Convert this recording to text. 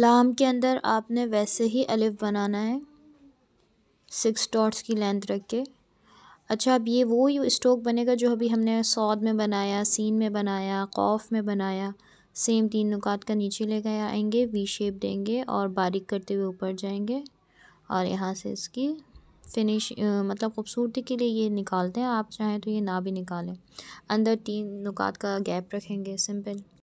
लाम के अंदर आपने वैसे ही अलिफ बनाना है सिक्स डॉट्स की लेंथ रख के अच्छा अब ये वो ही स्टोक बनेगा जो अभी हमने सौद में बनाया सीन में बनाया कौफ में बनाया सेम तीन नुकात का नीचे ले गए आएंगे वी शेप देंगे और बारीक करते हुए ऊपर जाएंगे और यहाँ से इसकी फिनिश मतलब खूबसूरती के लिए ये निकालते हैं आप चाहें तो ये ना भी निकालें अंदर तीन नुकात का गैप रखेंगे सिंपल